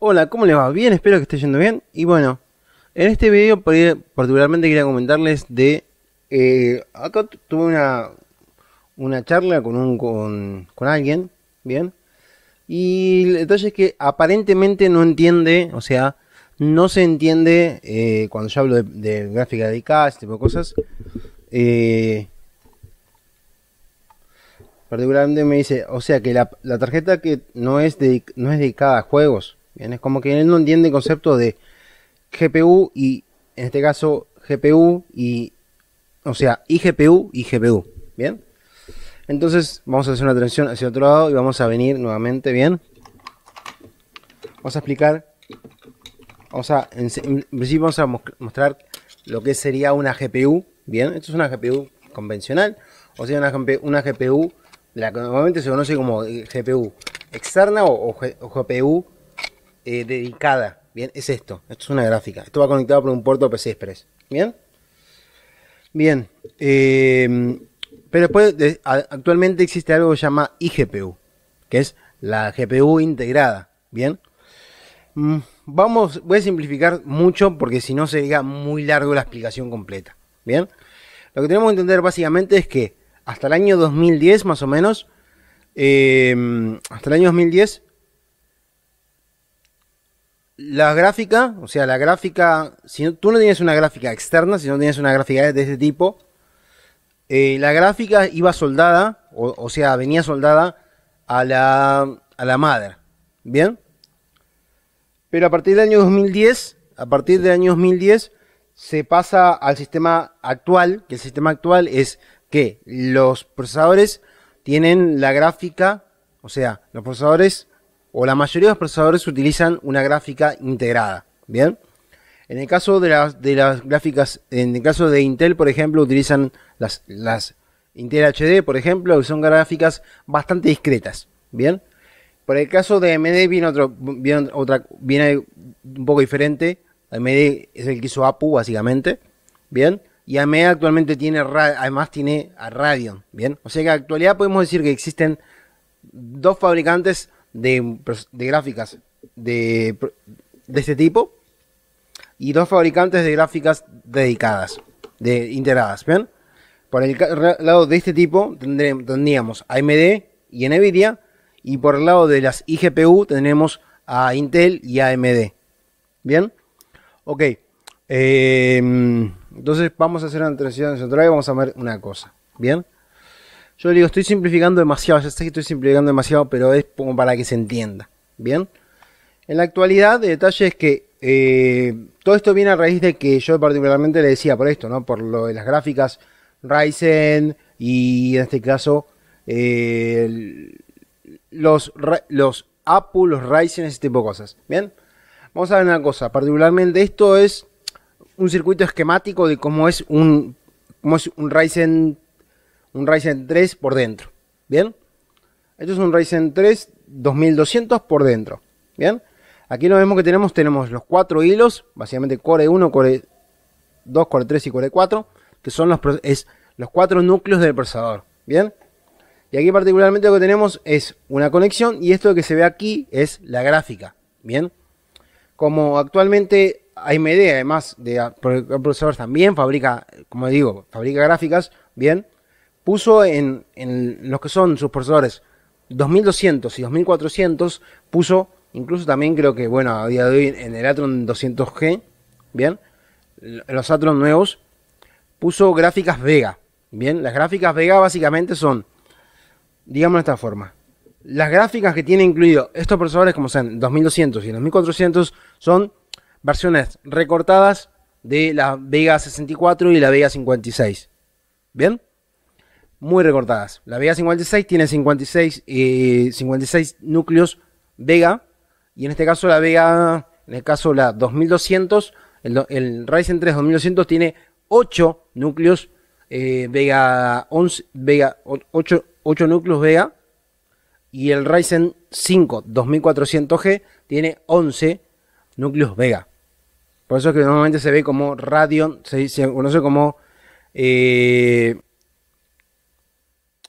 Hola, ¿cómo les va? Bien, espero que esté yendo bien. Y bueno, en este video particularmente quería comentarles de... Eh, acá tuve una, una charla con, un, con, con alguien, ¿bien? Y el detalle es que aparentemente no entiende, o sea, no se entiende eh, cuando yo hablo de, gráfica dedicada este tipo de cosas. Eh, particularmente me dice, o sea que la, tarjeta que no es, de, no es dedicada a juegos es como que él no entiende el concepto de GPU y, en este caso, GPU y, o sea, IGPU y GPU, ¿bien? Entonces vamos a hacer una transición hacia otro lado y vamos a venir nuevamente, ¿bien? Vamos a explicar, vamos a, en, principio vamos a mostrar lo que sería una GPU, ¿bien? Esto es una GPU convencional, o sea, una, GPU, la que normalmente se conoce como GPU externa o GPU eh, dedicada. Bien, es esto. Esto es una gráfica. Esto va conectado por un puerto PC Express. Bien. Bien. Eh, pero después, actualmente existe algo que se llama iGPU, que es la GPU integrada. Bien. Mm, vamos, voy a simplificar mucho porque si no sería muy largo la explicación completa. Bien. Lo que tenemos que entender básicamente es que hasta el año 2010, más o menos, eh, hasta el año 2010, la gráfica, o sea, la gráfica, si tú no tienes una gráfica externa, si no tienes una gráfica de este tipo, eh, la gráfica iba soldada, o, o sea, venía soldada a la, a la madre, ¿bien? Pero a partir del año 2010, a partir del año 2010, se pasa al sistema actual, que el sistema actual es que los procesadores tienen la gráfica, o sea, los procesadores o la mayoría de los procesadores utilizan una gráfica integrada. Bien. En el caso de las, de las gráficas, en el caso de Intel, por ejemplo, utilizan las, las Intel HD, por ejemplo, que son gráficas bastante discretas. Bien. Por el caso de md viene, otro, viene, otra, viene un poco diferente. AMD es el que hizo APU, básicamente. Bien. Y AMD actualmente tiene, además tiene a Radeon. Bien. O sea que en actualidad podemos decir que existen dos fabricantes de, gráficas de, este tipo y dos fabricantes de gráficas dedicadas, de, integradas. bien Por el lado de este tipo tendríamos AMD y Nvidia y por el lado de las IGPU tendremos a Intel y AMD. ¿Bien? Ok. Em, entonces vamos a hacer una transición central y vamos a ver una cosa. ¿Bien? Yo le digo, estoy simplificando demasiado, ya sé que estoy simplificando demasiado, pero es como para que se entienda. Bien. En la actualidad, el detalle es que eh, todo esto viene a raíz de que yo particularmente le decía por esto, ¿no? Por lo de las gráficas Ryzen y en este caso eh, los, los Apple, los Ryzen, ese tipo de cosas. Bien. Vamos a ver una cosa, particularmente esto es un circuito esquemático de cómo es un, cómo es un Ryzen un Ryzen 3 por dentro. ¿Bien? Esto es un Ryzen 3 2200 por dentro. ¿Bien? Aquí lo vemos que tenemos, tenemos los cuatro hilos, básicamente Core 1, Core 2, Core 3 y Core 4, que son los, es, los cuatro núcleos del procesador. ¿Bien? Y aquí particularmente lo que tenemos es una conexión y esto que se ve aquí es la gráfica. Bien. Como actualmente AMD, además de procesadores también fabrica, como digo, fabrica gráficas, bien puso en, los que son sus procesadores 2200 y 2400, puso incluso también creo que, bueno, a día de hoy en el Atron 200G, bien, los Atron nuevos, puso gráficas Vega, bien, las gráficas Vega básicamente son, digamos de esta forma, las gráficas que tiene incluido estos procesadores como sean 2200 y 2400 son versiones recortadas de la Vega 64 y la Vega 56. ¿Bien? muy recortadas. La Vega 56 tiene 56, 56 eh, núcleos Vega, y en este caso la Vega, en el este caso la 2200, el, Ryzen 3 2200 tiene 8 núcleos eh, Vega 11, Vega 8, 8 núcleos Vega, y el Ryzen 5 2400G tiene 11 núcleos Vega. Por eso es que normalmente se ve como Radeon, se, se conoce como eh,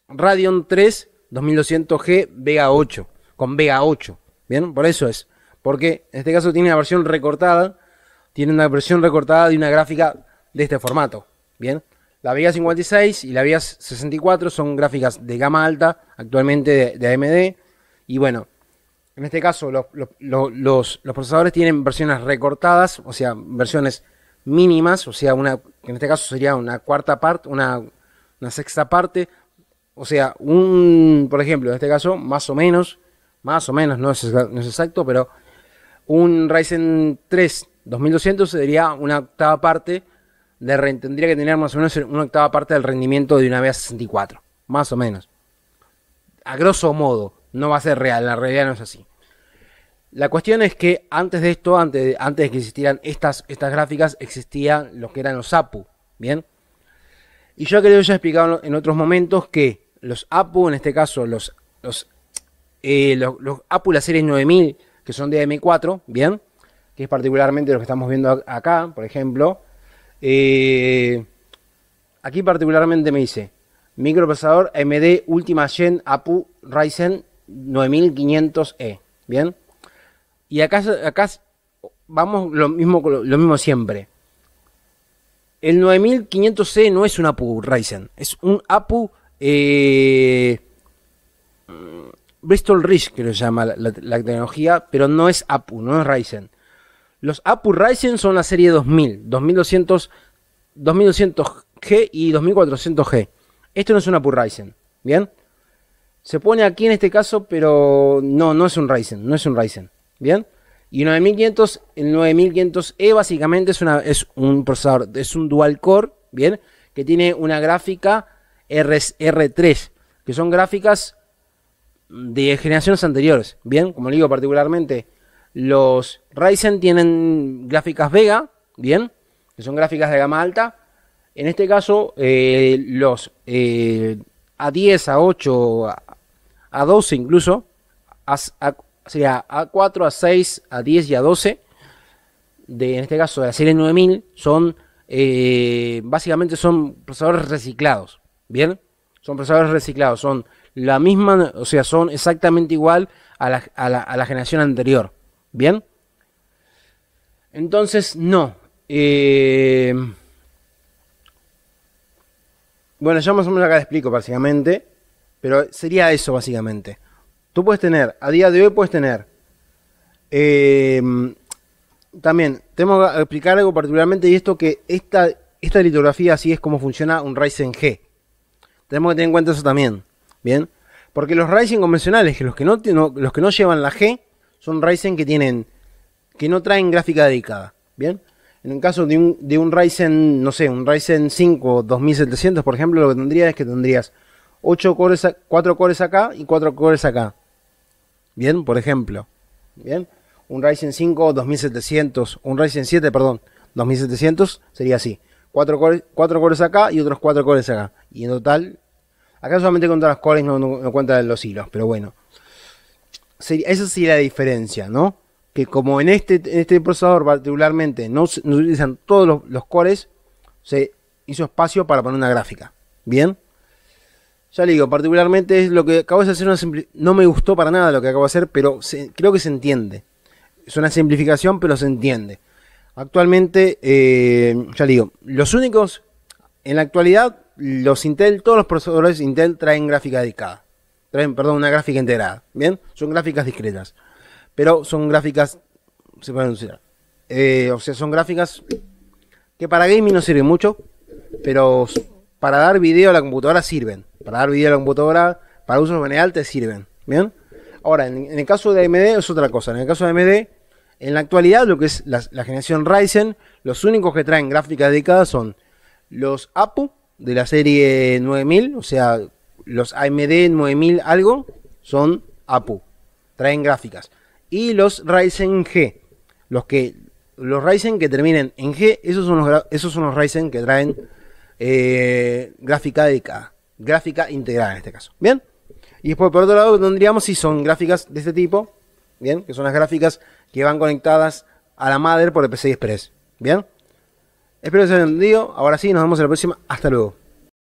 Radeon 3 2200G Vega 8, con Vega 8. ¿Bien? Por eso es. Porque en este caso tiene una versión recortada, tiene una versión recortada de una gráfica de este formato. ¿Bien? La Vega 56 y la Vega 64 son gráficas de gama alta actualmente de, AMD. Y bueno, en este caso los, los, procesadores tienen versiones recortadas, o sea, versiones mínimas, o sea, una, en este caso sería una cuarta parte, una, una sexta parte o sea, un, por ejemplo, en este caso, más o menos, más o menos, no es, no es exacto, pero un Ryzen 3 2200 sería una octava parte de, tendría que tener más o menos una octava parte del rendimiento de una vez 64 más o menos. A grosso modo, no va a ser real, la realidad no es así. La cuestión es que antes de esto, antes de, antes de que existieran estas, estas gráficas, existían los que eran los APU, ¿bien? Y yo creo que ya he explicado en otros momentos que los APU, en este caso, los, los, eh, APU, las series 9000, que son de M4, ¿bien? Que es particularmente lo que estamos viendo acá, por ejemplo. Eh, aquí particularmente me dice, microprocesador AMD Ultima Gen APU Ryzen 9500E, e, ¿bien? Y acá, acá vamos lo mismo, lo mismo siempre. El 9500C e no es un APU Ryzen, es un APU eh, Bristol Ridge, que lo llama la, tecnología, pero no es APU, no es Ryzen. Los APU Ryzen son la serie 2000, 2200, 2200G y 2400G. Esto no es un APU Ryzen, ¿bien? Se pone aquí en este caso, pero no, no es un Ryzen, no es un Ryzen, ¿bien? Y 9500, el 9500E e básicamente es, una, es un procesador, es un dual core, ¿bien? Que tiene una gráfica R3, que son gráficas de generaciones anteriores. Bien, como le digo particularmente, los Ryzen tienen gráficas Vega, bien, que son gráficas de gama alta. En este caso, eh, los A10, A8, A12 incluso, a, sería A4, A6, A10 y A12, de, en este caso de la serie 9000, son eh, básicamente son procesadores reciclados. ¿Bien? Son procesadores reciclados, son la misma, o sea, son exactamente igual a la, a la, a la generación anterior. ¿Bien? Entonces, no. Eh, bueno, ya más o menos acá te explico básicamente, pero sería eso básicamente. Tú puedes tener, a día de hoy puedes tener... Eh, también, tengo que explicar algo particularmente y esto que esta, esta litografía así es como funciona un Ryzen G. Tenemos que tener en cuenta eso también. Bien. Porque los Ryzen convencionales, que los que no, los que no llevan la G, son Ryzen que tienen. que no traen gráfica dedicada. Bien. En el caso de un, de un Ryzen, no sé, un Ryzen 5 2700, por ejemplo, lo que tendría es que tendrías ocho cores, 4 cores acá y cuatro cores acá. Bien, por ejemplo. Bien. Un Ryzen 5 2700, un Ryzen 7, perdón, 2700 sería así cuatro cores, cores acá y otros cuatro cores acá. Y en total, acá solamente cuenta los cores, no, no, cuenta los hilos, pero bueno. Sería, esa sería la diferencia, ¿no? Que como en este, este procesador particularmente no, no utilizan todos los, cores, se hizo espacio para poner una gráfica. ¿Bien? Ya le digo, particularmente es lo que acabo de hacer, una no me gustó para nada lo que acabo de hacer, pero creo que se entiende. Es una simplificación, pero se entiende. Actualmente, eh, ya digo, los únicos, en la actualidad, los Intel, todos los procesadores Intel traen gráfica dedicada. Traen, perdón, una gráfica integrada. Bien, son gráficas discretas. Pero son gráficas, se pueden decir, eh, o sea, son gráficas que para gaming no sirven mucho, pero para dar video a la computadora sirven. Para dar video a la computadora, para uso general te sirven. Bien. Ahora, en el caso de AMD es otra cosa. En el caso de AMD en la actualidad, lo que es la, generación Ryzen, los únicos que traen gráficas dedicadas son los APU de la serie 9000, o sea, los AMD 9000 algo, son APU, traen gráficas. Y los Ryzen G, los que los Ryzen que terminen en G, esos son los, esos son los Ryzen que traen eh, gráfica dedicada, gráfica integrada en este caso. Bien, y después por otro lado tendríamos si son gráficas de este tipo, ¿bien? Que son las gráficas que van conectadas a la madre por el PCI Express, ¿bien? Espero que se haya entendido. Ahora sí, nos vemos en la próxima. Hasta luego.